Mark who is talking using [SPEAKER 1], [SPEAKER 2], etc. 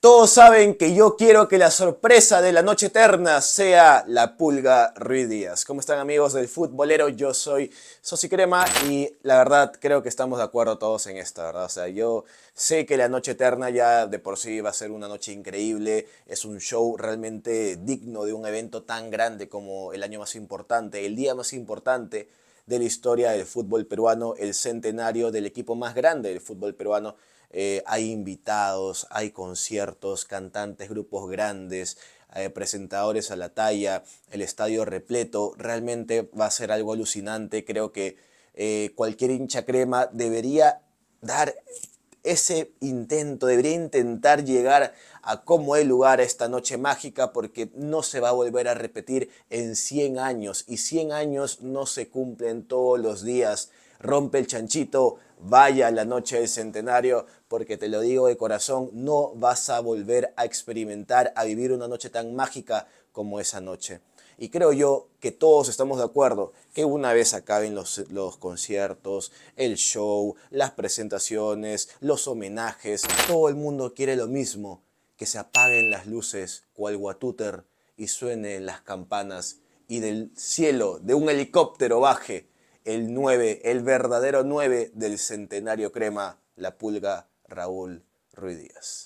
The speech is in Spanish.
[SPEAKER 1] Todos saben que yo quiero que la sorpresa de la noche eterna sea la pulga Ruiz Díaz. ¿Cómo están amigos del futbolero? Yo soy Sosi Crema y la verdad creo que estamos de acuerdo todos en esta, ¿verdad? O sea, yo sé que la noche eterna ya de por sí va a ser una noche increíble. Es un show realmente digno de un evento tan grande como el año más importante, el día más importante de la historia del fútbol peruano, el centenario del equipo más grande del fútbol peruano. Eh, hay invitados, hay conciertos, cantantes, grupos grandes, eh, presentadores a la talla, el estadio repleto. Realmente va a ser algo alucinante. Creo que eh, cualquier hincha crema debería dar ese intento, debería intentar llegar a cómo es lugar esta noche mágica porque no se va a volver a repetir en 100 años y 100 años no se cumplen todos los días. Rompe el chanchito, vaya la noche del centenario porque te lo digo de corazón, no vas a volver a experimentar, a vivir una noche tan mágica como esa noche. Y creo yo que todos estamos de acuerdo que una vez acaben los, conciertos, el show, las presentaciones, los homenajes, todo el mundo quiere lo mismo, que se apaguen las luces cual guatúter y suenen las campanas y del cielo, de un helicóptero baje el 9, el verdadero nueve del centenario crema, la pulga Raúl Ruiz Díaz.